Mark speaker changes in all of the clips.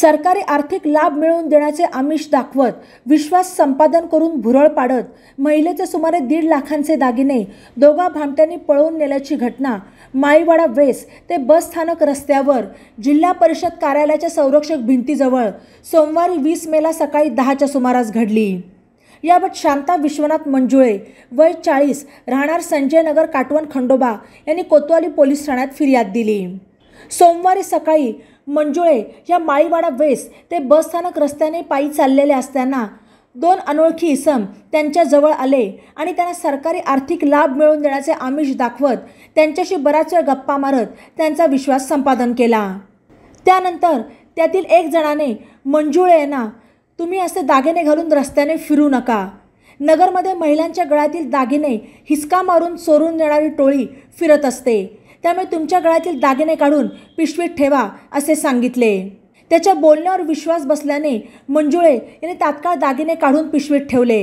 Speaker 1: सरकारी आर्थिक लाभ मिळवून देण्याचे आमिष दाखवत विश्वास संपादन करून भुरळ पाडत महिलेचे सुमारे दीड लाखांचे दागिने दोघा भामट्यांनी पळवून नेल्याची घटना माईवाडा वेस ते बसस्थानक रस्त्यावर जिल्हा परिषद कार्यालयाच्या संरक्षक भिंतीजवळ सोमवारी वीस मेला सकाळी दहाच्या सुमारास घडली याबाबत शांता विश्वनाथ मंजुळे वय चाळीस राहणार संजय नगर काटवण खंडोबा यांनी कोतवाली पोलीस ठाण्यात फिर्याद दिली सोमवारी सकाळी मंजुळे या माळीवाडा वेस ते बसस्थानक रस्त्याने पायी चाललेले असताना दोन अनोळखी इसम त्यांच्याजवळ आले आणि त्यांना सरकारी आर्थिक लाभ मिळवून देण्याचे आमिष दाखवत त्यांच्याशी बराच वेळ गप्पा मारत त्यांचा विश्वास संपादन केला त्यानंतर त्यातील एक जणाने मंजुळे यांना तुम्ही असे दागिने घालून रस्त्याने फिरू नका नगरमध्ये महिलांच्या गळ्यातील दागिने हिसका मारून चोरून देणारी टोळी फिरत असते त्यामुळे तुमच्या गळ्यातील दागिने काढून पिशवीत ठेवा असे सांगितले त्याच्या बोलण्यावर विश्वास बसल्याने मंजुळे याने तात्काळ दागिने काढून पिशवीत ठेवले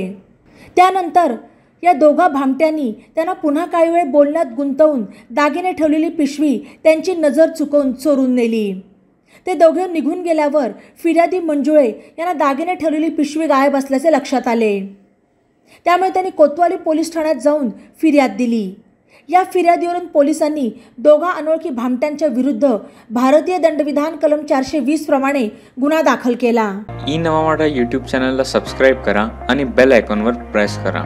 Speaker 1: त्यानंतर या दोघा भामट्यांनी त्यांना पुन्हा काही वेळ बोलण्यात गुंतवून दागिने ठेवलेली पिशवी त्यांची नजर चुकवून चोरून नेली ते दोघे निघून गेल्यावर फिर्यादी मंजुळे यांना दागिने ठेवलेली पिशवी गायब असल्याचे लक्षात आले त्यामुळे त्यांनी कोतवाली पोलीस ठाण्यात जाऊन फिर्याद दिली या फिर्यादीवरून पोलिसांनी दोघा अनोळखी भामट्यांच्या विरुद्ध भारतीय दंडविधान कलम चारशे वीस प्रमाणे गुन्हा दाखल केला
Speaker 2: ई नवामाडा यूट्यूब चॅनलला सबस्क्राईब करा आणि बेल आयकॉनवर प्रेस करा